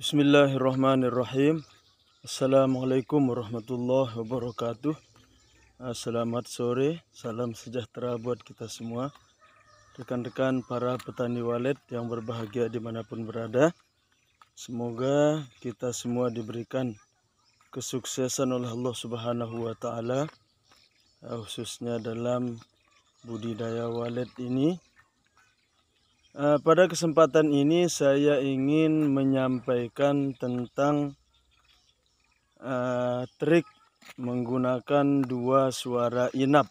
Bismillahirrahmanirrahim. Assalamualaikum warahmatullahi wabarakatuh. Ah, selamat sore, salam sejahtera buat kita semua. Rekan-rekan para petani walet yang berbahagia dimanapun berada. Semoga kita semua diberikan kesuksesan oleh Allah Subhanahu wa taala ah, khususnya dalam budidaya walet ini Eh, pada kesempatan ini saya ingin menyampaikan tentang uh, trik menggunakan dua suara inap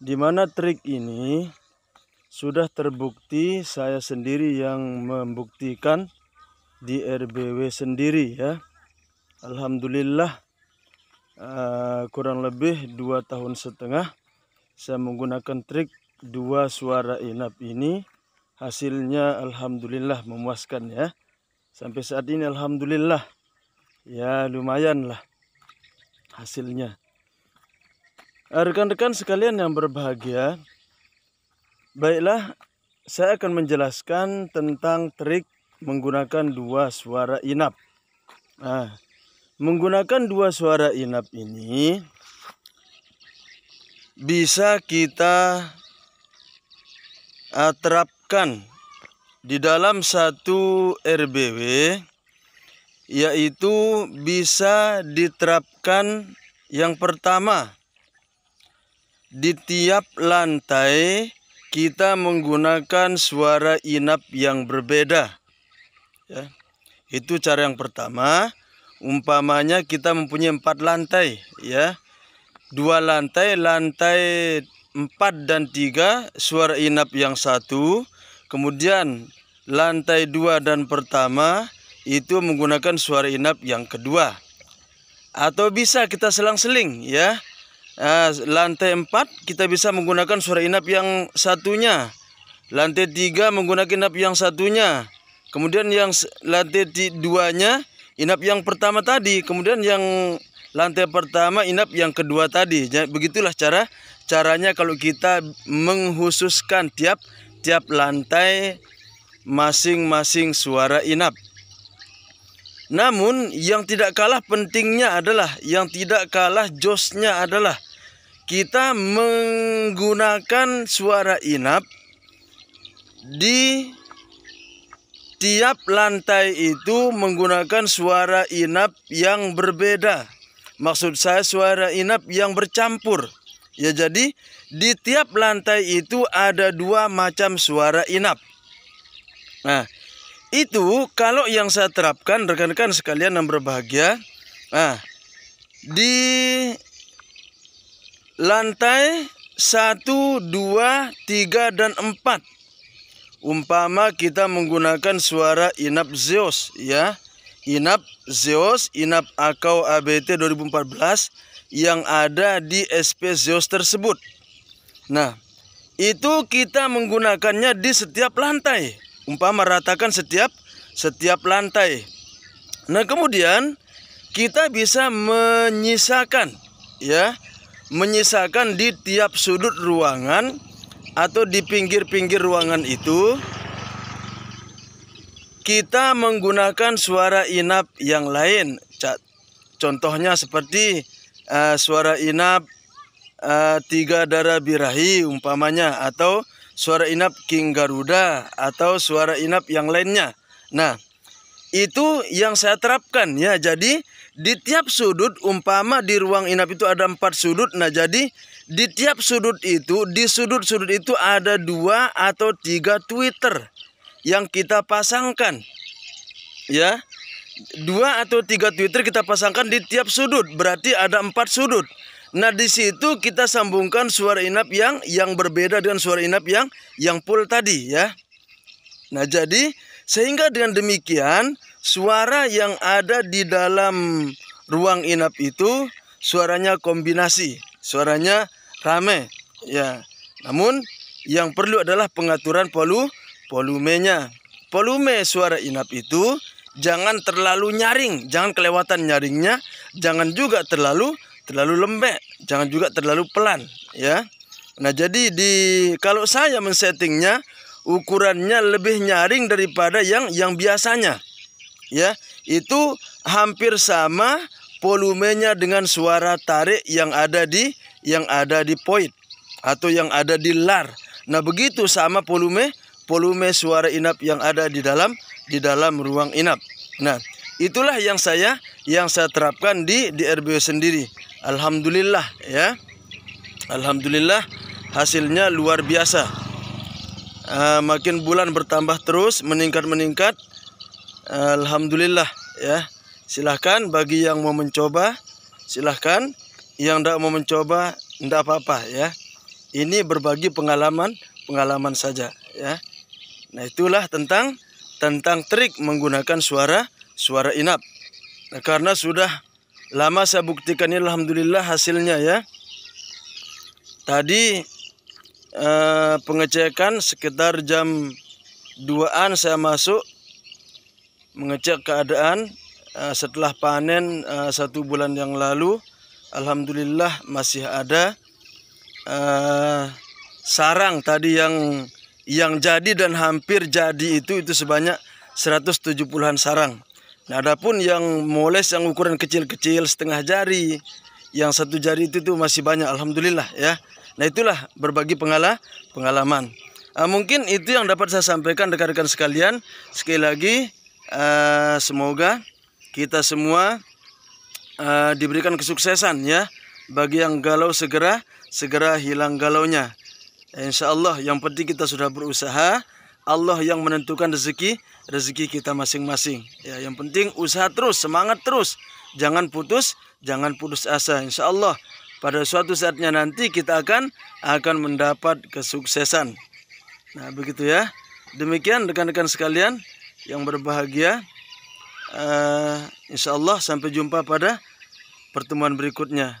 di mana trik ini sudah terbukti saya sendiri yang membuktikan di RBW sendiri ya Alhamdulillah uh, kurang lebih dua tahun setengah saya menggunakan trik dua suara inap ini hasilnya alhamdulillah memuaskan ya. Sampai saat ini alhamdulillah ya lumayan lah hasilnya. Ah, rekan-rekan sekalian yang berbahagia, baiklah saya akan menjelaskan tentang trik menggunakan dua suara inap. Nah, menggunakan dua suara inap ini bisa kita uh, terapkan di dalam satu RBW yaitu bisa diterapkan yang pertama di tiap lantai kita menggunakan suara inap yang berbeda ya. itu cara yang pertama umpamanya kita mempunyai empat lantai ya dua lantai lantai 4 dan 3 suara inap yang satu kemudian lantai 2 dan pertama itu menggunakan suara inap yang kedua atau bisa kita selang-seling ya ah, lantai 4 kita bisa menggunakan suara inap yang satunya lantai 3 menggunakan inap yang satunya kemudian yang lantai 2-nya inap yang pertama tadi kemudian yang lantai pertama inap yang kedua tadi begitulah cara caranya kalau kita menghususkan tiap tiap lantai masing-masing suara inap. Namun yang tidak kalah pentingnya adalah yang tidak kalah josnya adalah kita menggunakan suara inap di tiap lantai itu menggunakan suara inap yang berbeda. Maksud saya suara inap yang bercampur. Ya jadi di tiap lantai itu ada dua macam suara inap. Nah, itu kalau yang saya terapkan rekan-rekan sekalian yang berbahagia, nah, di lantai 1, 2, 3 dan 4. Umpama kita menggunakan suara inap Zeus ya. Inap Zeus, inap Akau ABT 2014 yang ada di SP Zeus tersebut. Nah, itu kita menggunakannya di setiap lantai. Umpama ratakan setiap setiap lantai. Nah, kemudian kita bisa menyisakan ya, menyisakan di tiap sudut ruangan atau di pinggir-pinggir ruangan itu kita menggunakan suara inap yang lain. Contohnya seperti uh, suara inap uh, tiga darah birahi umpamanya atau suara inap king garuda atau suara inap yang lainnya. Nah, itu yang saya terapkan ya. Jadi di tiap sudut umpama di ruang inap itu ada empat sudut. Nah, jadi di tiap sudut itu di sudut-sudut itu ada dua atau tiga Twitter yang kita pasangkan. Ya dua atau tiga Twitter kita pasangkan di tiap sudut. Berarti ada empat sudut. Nah di situ kita sambungkan suara inap yang yang berbeda dengan suara inap yang yang full tadi ya. Nah jadi sehingga dengan demikian suara yang ada di dalam ruang inap itu suaranya kombinasi, suaranya rame ya. Namun yang perlu adalah pengaturan volume volumenya. Volume suara inap itu jangan terlalu nyaring, jangan kelewatan nyaringnya, jangan juga terlalu terlalu lembek, jangan juga terlalu pelan, ya. Nah, jadi di kalau saya men-settingnya ukurannya lebih nyaring daripada yang yang biasanya. Ya, itu hampir sama volumenya dengan suara tarik yang ada di yang ada di point atau yang ada di lar. Nah, begitu sama volume volume suara inap yang ada di dalam di dalam ruang inap. Nah, itulah yang saya yang saya terapkan di di RBO sendiri. Alhamdulillah ya. Alhamdulillah hasilnya luar biasa. E, makin bulan bertambah terus, meningkat-meningkat. E, Alhamdulillah ya. Silahkan bagi yang mau mencoba, silahkan. Yang tidak mau mencoba, tidak apa-apa ya. Ini berbagi pengalaman, pengalaman saja ya. Nah, itulah tentang tentang trik menggunakan suara suara inap. Nah, karena sudah lama saya buktikan ini alhamdulillah hasilnya ya. Tadi eh, pengecekan sekitar jam 2-an saya masuk mengecek keadaan eh, setelah panen eh, satu bulan yang lalu alhamdulillah masih ada eh, sarang tadi yang yang jadi dan hampir jadi itu itu sebanyak 170-an sarang. Nah, adapun yang moles yang ukuran kecil-kecil setengah jari, yang satu jari itu tuh masih banyak alhamdulillah ya. Nah, itulah berbagi pengala pengalaman. Uh, mungkin itu yang dapat saya sampaikan rekan-rekan sekalian. Sekali lagi uh, semoga kita semua uh, diberikan kesuksesan ya. Bagi yang galau segera segera hilang galaunya. Insya Allah yang penting kita sudah berusaha Allah yang menentukan rezeki rezeki kita masing-masing ya yang penting usaha terus semangat terus jangan putus jangan putus asa insya Allah pada suatu saatnya nanti kita akan akan mendapat kesuksesan nah begitu ya demikian rekan-rekan sekalian yang berbahagia uh, eh, insya Allah sampai jumpa pada pertemuan berikutnya